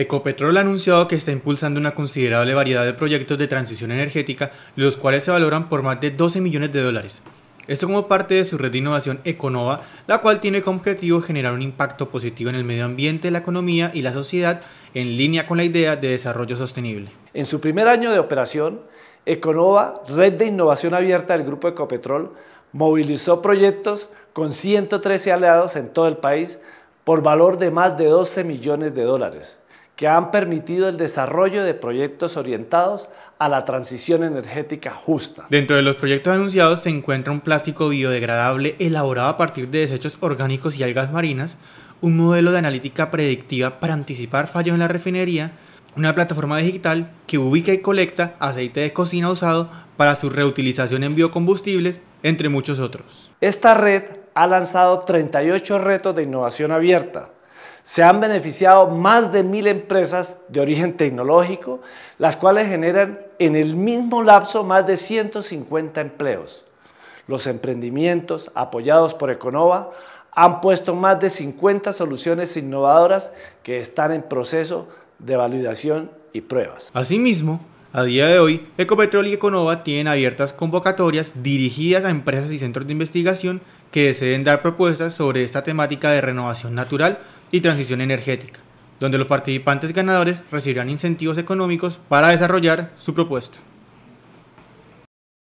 Ecopetrol ha anunciado que está impulsando una considerable variedad de proyectos de transición energética, los cuales se valoran por más de 12 millones de dólares. Esto como parte de su red de innovación Econova, la cual tiene como objetivo generar un impacto positivo en el medio ambiente, la economía y la sociedad en línea con la idea de desarrollo sostenible. En su primer año de operación, Econova, red de innovación abierta del grupo Ecopetrol, movilizó proyectos con 113 aliados en todo el país por valor de más de 12 millones de dólares que han permitido el desarrollo de proyectos orientados a la transición energética justa. Dentro de los proyectos anunciados se encuentra un plástico biodegradable elaborado a partir de desechos orgánicos y algas marinas, un modelo de analítica predictiva para anticipar fallos en la refinería, una plataforma digital que ubica y colecta aceite de cocina usado para su reutilización en biocombustibles, entre muchos otros. Esta red ha lanzado 38 retos de innovación abierta, se han beneficiado más de mil empresas de origen tecnológico, las cuales generan en el mismo lapso más de 150 empleos. Los emprendimientos apoyados por Econova han puesto más de 50 soluciones innovadoras que están en proceso de validación y pruebas. Asimismo, a día de hoy, Ecopetrol y Econova tienen abiertas convocatorias dirigidas a empresas y centros de investigación que deseen dar propuestas sobre esta temática de renovación natural y transición energética, donde los participantes ganadores recibirán incentivos económicos para desarrollar su propuesta.